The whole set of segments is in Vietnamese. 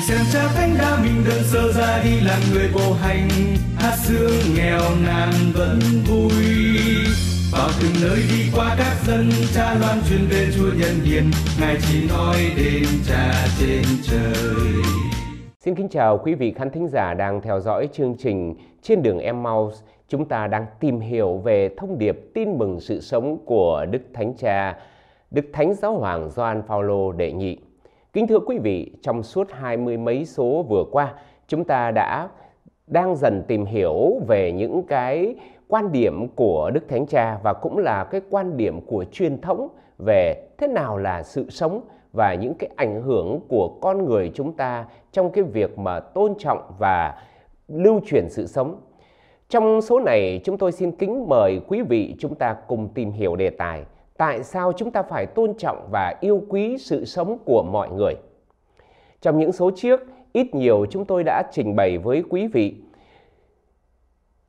xem cha thánh đã mình đơn sơ ra đi làm người bộ hành hát sương nghèo nàn vẫn vui vào từng nơi đi qua các dân cha loan truyền về chúa nhân hiền ngài chỉ nói đến cha trên trời Xin kính chào quý vị khán thính giả đang theo dõi chương trình Trên đường Emmaus. Chúng ta đang tìm hiểu về thông điệp tin mừng sự sống của Đức Thánh Cha, Đức Thánh Giáo Hoàng Gioan Phaolô đệ nhị. Kính thưa quý vị, trong suốt hai mươi mấy số vừa qua, chúng ta đã đang dần tìm hiểu về những cái quan điểm của Đức Thánh Cha và cũng là cái quan điểm của truyền thống về thế nào là sự sống và những cái ảnh hưởng của con người chúng ta trong cái việc mà tôn trọng và lưu truyền sự sống. Trong số này, chúng tôi xin kính mời quý vị chúng ta cùng tìm hiểu đề tài tại sao chúng ta phải tôn trọng và yêu quý sự sống của mọi người. Trong những số trước, ít nhiều chúng tôi đã trình bày với quý vị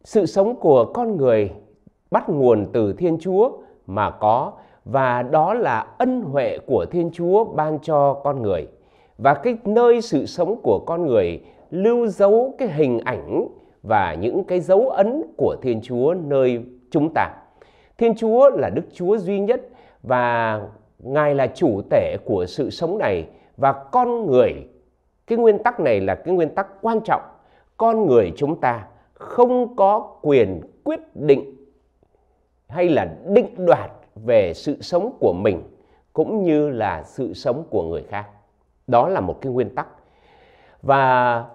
sự sống của con người bắt nguồn từ Thiên Chúa mà có và đó là ân huệ của Thiên Chúa ban cho con người. Và cái nơi sự sống của con người lưu dấu cái hình ảnh và những cái dấu ấn của Thiên Chúa nơi chúng ta. Thiên Chúa là Đức Chúa duy nhất và Ngài là chủ tể của sự sống này và con người. Cái nguyên tắc này là cái nguyên tắc quan trọng. Con người chúng ta không có quyền quyết định hay là định đoạt về sự sống của mình cũng như là sự sống của người khác. Đó là một cái nguyên tắc. Và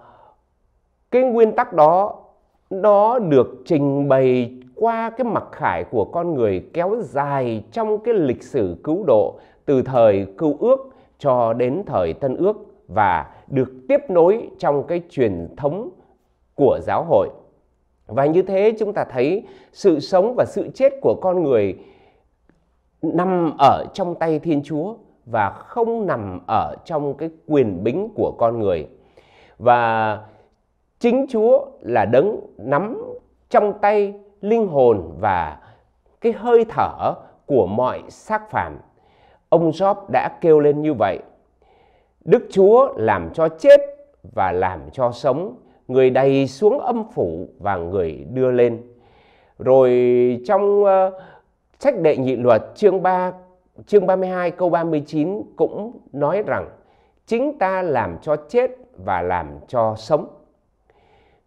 cái nguyên tắc đó nó được trình bày qua cái mặc khải của con người kéo dài trong cái lịch sử cứu độ từ thời cứu ước cho đến thời tân ước và được tiếp nối trong cái truyền thống của giáo hội. Và như thế chúng ta thấy sự sống và sự chết của con người nằm ở trong tay Thiên Chúa và không nằm ở trong cái quyền bính của con người. Và chính Chúa là đấng nắm trong tay linh hồn và cái hơi thở của mọi xác phàm. Ông Job đã kêu lên như vậy. Đức Chúa làm cho chết và làm cho sống, người đầy xuống âm phủ và người đưa lên. Rồi trong uh, sách đệ nhị luật chương 3 chương 32 câu 39 cũng nói rằng chính ta làm cho chết và làm cho sống.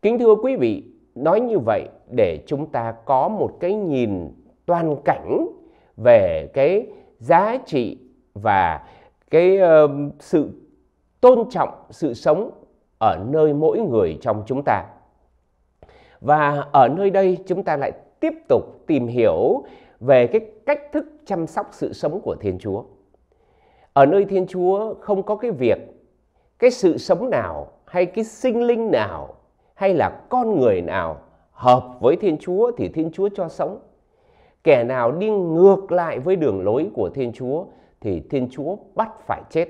Kính thưa quý vị, nói như vậy để chúng ta có một cái nhìn toàn cảnh về cái giá trị và cái uh, sự tôn trọng sự sống ở nơi mỗi người trong chúng ta. Và ở nơi đây chúng ta lại tiếp tục tìm hiểu về cái cách thức chăm sóc sự sống của Thiên Chúa. Ở nơi Thiên Chúa không có cái việc cái sự sống nào hay cái sinh linh nào hay là con người nào hợp với Thiên Chúa thì Thiên Chúa cho sống. Kẻ nào đi ngược lại với đường lối của Thiên Chúa thì Thiên Chúa bắt phải chết.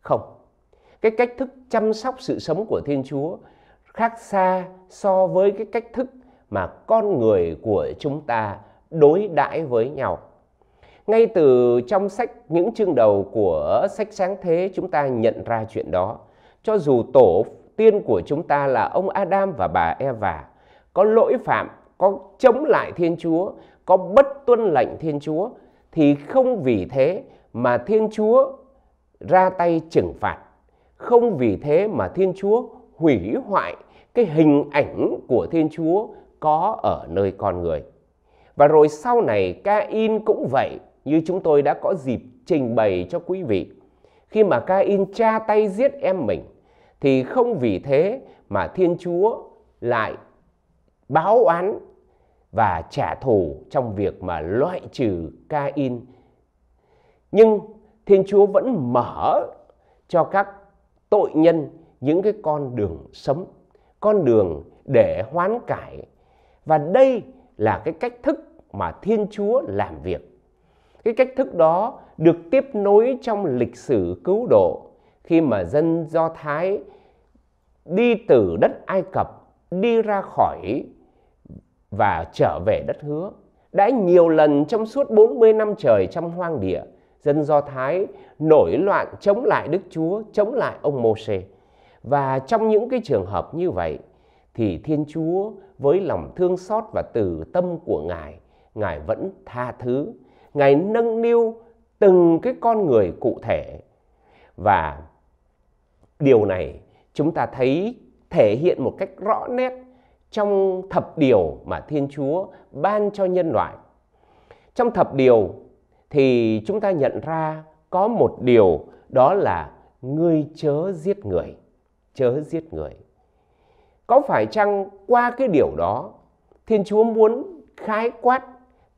Không. Cái cách thức chăm sóc sự sống của Thiên Chúa khác xa so với cái cách thức mà con người của chúng ta đối đãi với nhau. Ngay từ trong sách những chương đầu của sách sáng thế chúng ta nhận ra chuyện đó. Cho dù tổ tiên của chúng ta là ông Adam và bà Eva có lỗi phạm, có chống lại Thiên Chúa, có bất tuân lệnh Thiên Chúa thì không vì thế mà Thiên Chúa ra tay trừng phạt, không vì thế mà Thiên Chúa hủy hoại cái hình ảnh của Thiên Chúa có ở nơi con người. Và rồi sau này Cain cũng vậy, như chúng tôi đã có dịp trình bày cho quý vị. Khi mà Cain tra tay giết em mình thì không vì thế mà Thiên Chúa lại báo oán và trả thù trong việc mà loại trừ Cain. Nhưng Thiên Chúa vẫn mở cho các tội nhân những cái con đường sống, con đường để hoán cải. Và đây là cái cách thức mà Thiên Chúa làm việc. Cái cách thức đó được tiếp nối trong lịch sử cứu độ khi mà dân Do Thái đi từ đất Ai Cập đi ra khỏi và trở về đất hứa. Đã nhiều lần trong suốt 40 năm trời trong hoang địa, dân Do Thái nổi loạn chống lại Đức Chúa, chống lại ông mô Môsê. Và trong những cái trường hợp như vậy thì Thiên Chúa với lòng thương xót và từ tâm của Ngài, Ngài vẫn tha thứ, Ngài nâng niu từng cái con người cụ thể. Và Điều này chúng ta thấy thể hiện một cách rõ nét trong thập điều mà Thiên Chúa ban cho nhân loại. Trong thập điều thì chúng ta nhận ra có một điều đó là ngươi chớ giết người, chớ giết người. Có phải chăng qua cái điều đó Thiên Chúa muốn khái quát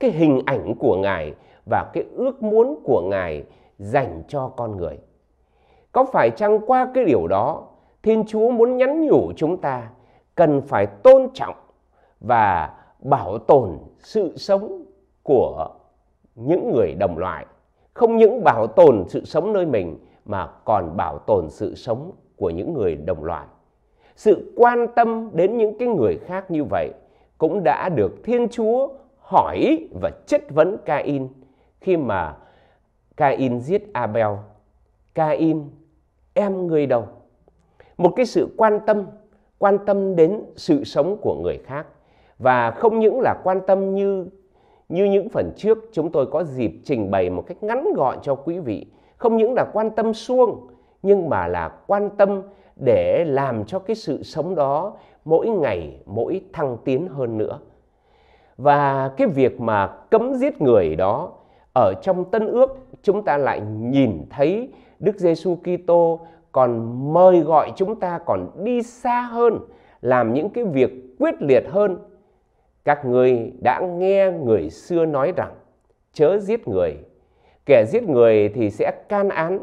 cái hình ảnh của Ngài và cái ước muốn của Ngài dành cho con người? Có phải chăng qua cái điều đó, Thiên Chúa muốn nhắn nhủ chúng ta cần phải tôn trọng và bảo tồn sự sống của những người đồng loại, không những bảo tồn sự sống nơi mình mà còn bảo tồn sự sống của những người đồng loại. Sự quan tâm đến những cái người khác như vậy cũng đã được Thiên Chúa hỏi và chất vấn Cain khi mà Cain giết Abel. Cain em người đồng một cái sự quan tâm quan tâm đến sự sống của người khác và không những là quan tâm như như những phần trước chúng tôi có dịp trình bày một cách ngắn gọn cho quý vị không những là quan tâm suông nhưng mà là quan tâm để làm cho cái sự sống đó mỗi ngày mỗi thăng tiến hơn nữa và cái việc mà cấm giết người đó ở trong tân ước chúng ta lại nhìn thấy Đức Giêsu Kitô còn mời gọi chúng ta còn đi xa hơn, làm những cái việc quyết liệt hơn. Các người đã nghe người xưa nói rằng chớ giết người, kẻ giết người thì sẽ can án.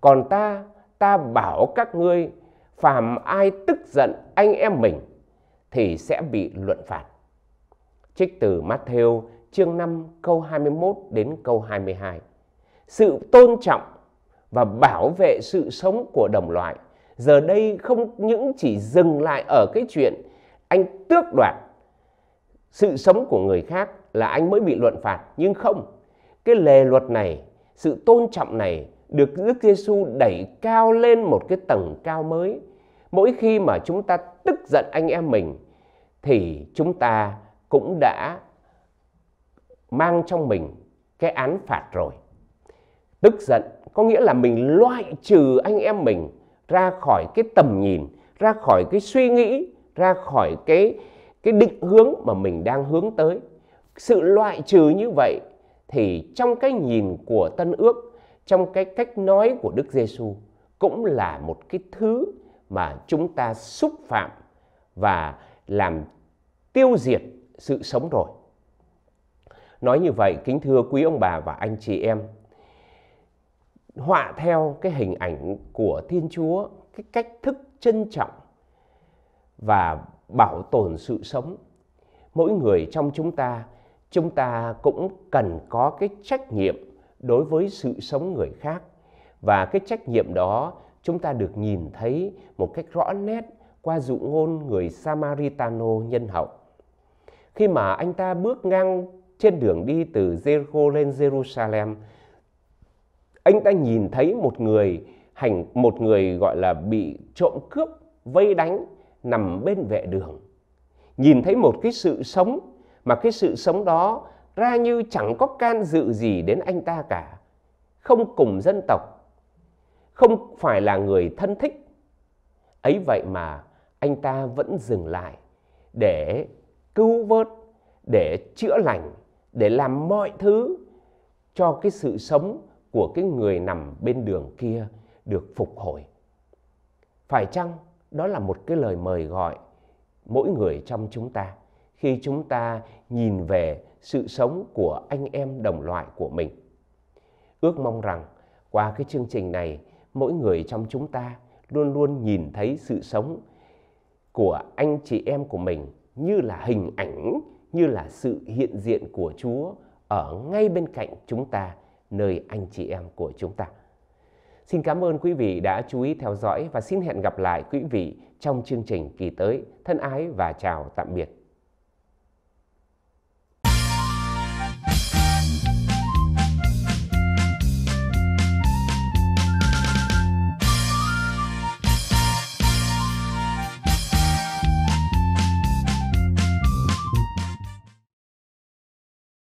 Còn ta, ta bảo các ngươi phàm ai tức giận anh em mình thì sẽ bị luận phạt. Trích từ Matthew chương 5 câu 21 đến câu 22. Sự tôn trọng và bảo vệ sự sống của đồng loại giờ đây không những chỉ dừng lại ở cái chuyện anh tước đoạt sự sống của người khác là anh mới bị luận phạt nhưng không cái lề luật này sự tôn trọng này được Đức Giêsu đẩy cao lên một cái tầng cao mới mỗi khi mà chúng ta tức giận anh em mình thì chúng ta cũng đã mang trong mình cái án phạt rồi tức giận có nghĩa là mình loại trừ anh em mình ra khỏi cái tầm nhìn ra khỏi cái suy nghĩ ra khỏi cái cái định hướng mà mình đang hướng tới sự loại trừ như vậy thì trong cái nhìn của tân ước trong cái cách nói của đức giêsu cũng là một cái thứ mà chúng ta xúc phạm và làm tiêu diệt sự sống rồi nói như vậy kính thưa quý ông bà và anh chị em họa theo cái hình ảnh của Thiên Chúa, cái cách thức trân trọng và bảo tồn sự sống. Mỗi người trong chúng ta, chúng ta cũng cần có cái trách nhiệm đối với sự sống người khác và cái trách nhiệm đó chúng ta được nhìn thấy một cách rõ nét qua dụ ngôn người Samaritano nhân hậu. Khi mà anh ta bước ngang trên đường đi từ Jericho lên Jerusalem anh ta nhìn thấy một người hành một người gọi là bị trộm cướp vây đánh nằm bên vệ đường nhìn thấy một cái sự sống mà cái sự sống đó ra như chẳng có can dự gì đến anh ta cả không cùng dân tộc không phải là người thân thích ấy vậy mà anh ta vẫn dừng lại để cứu vớt để chữa lành để làm mọi thứ cho cái sự sống của cái người nằm bên đường kia được phục hồi. Phải chăng đó là một cái lời mời gọi mỗi người trong chúng ta khi chúng ta nhìn về sự sống của anh em đồng loại của mình. Ước mong rằng qua cái chương trình này, mỗi người trong chúng ta luôn luôn nhìn thấy sự sống của anh chị em của mình như là hình ảnh, như là sự hiện diện của Chúa ở ngay bên cạnh chúng ta nơi anh chị em của chúng ta. Xin cảm ơn quý vị đã chú ý theo dõi và xin hẹn gặp lại quý vị trong chương trình kỳ tới. Thân ái và chào tạm biệt.